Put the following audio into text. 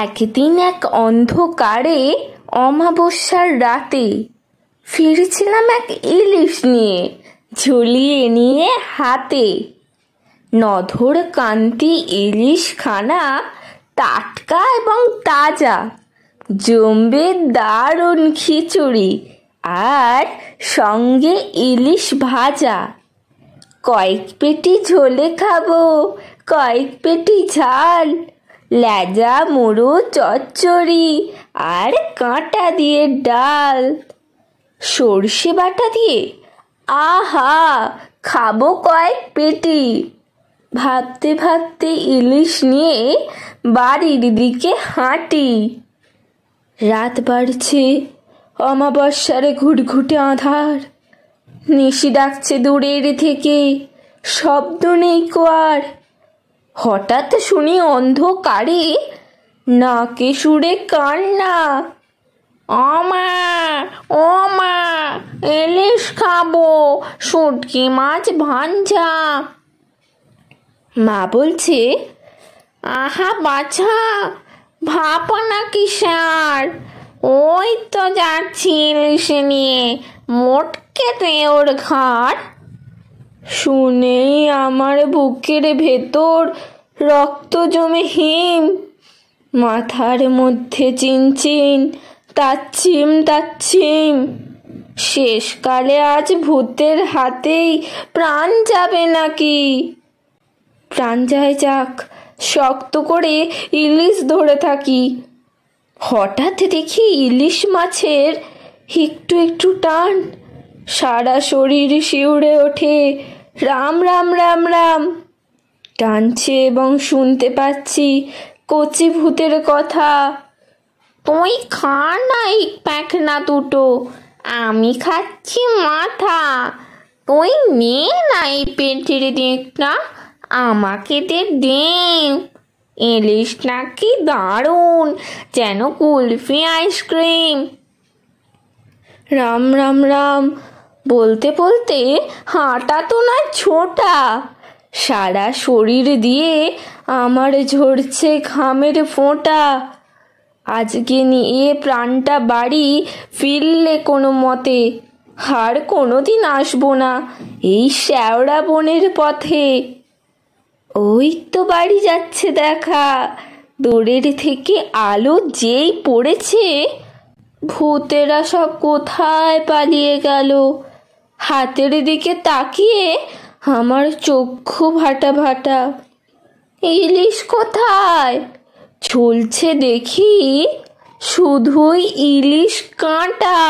একদিন এক অন্ধকারে অমাবস্যার রাতে ফিরেছিলাম এক ইলিশ নিয়ে ঝুলিয়ে নিয়ে হাতে নধর কান্তি ইলিশ খানা টাটকা এবং তাজা জমবে দারুণ খিচুড়ি আর সঙ্গে ইলিশ ভাজা কয়েক পেটি ঝোলে খাবো কয়েক পেটি ঝাল লেজা মুড়ু চচ্চড়ি আর কাঁটা দিয়ে ডাল সর্ষে বাটা দিয়ে আহা খাবো কয়েক পেটি ভাবতে ভাবতে ইলিশ নিয়ে বাড়ির দিকে হাঁটি রাত বাড়ছে অমাবস্যারে ঘুটঘুটে আধার নিশি ডাকছে দূরের থেকে শব্দ নেই কোয়ার হঠাৎ শুনি অন্ধকারে নাকে সুরে কান্না অমা অমা এলিশ খাবো সুটকি মাছ ভাঞ্জা মা বলছে আহা বাছা ভাপ নাকি সার ওই তো যাচ্ছি ইলিশে নিয়ে মোটকে তে ওর ঘাড় শুনেই আমার বুকের ভেতর রক্ত জমে হিম মাথার মধ্যে চিনচিন তাচ্ছিম তাচ্ছিম শেষকালে আজ ভূতের হাতেই প্রাণ যাবে নাকি প্রাণ যায় যাক শক্ত করে ইলিশ ধরে থাকি হঠাৎ দেখি ইলিশ মাছের একটু একটু টান সারা শরীর শিউরে ওঠে রাম রাম রাম রাম টানছে এবং শুনতে পাচ্ছি কচি ভূতের কথা তুই খা না এই প্যাখনা দুটো আমি খাচ্ছি মাথা তুই নে না এই পেটের না আমাকে দে দে ইলিশ নাকি দারুণ যেন কুলফি আইসক্রিম রাম রাম রাম বলতে বলতে হাঁটা তো না ছোটা সারা শরীর দিয়ে আমার ঝরছে ঘামের ফোঁটা আজকে নিয়ে প্রাণটা বাড়ি ফিরলে কোনো মতে আর দিন আসবো না এই শ্যাওড়া বনের পথে ওই তো বাড়ি যাচ্ছে দেখা দূরের থেকে আলো যেই পড়েছে ভূতেরা সব কোথায় পালিয়ে গেল হাতের দিকে তাকিয়ে আমার চক্ষু ভাটা ভাটা ইলিশ কোথায় ঝুলছে দেখি শুধুই ইলিশ কাঁটা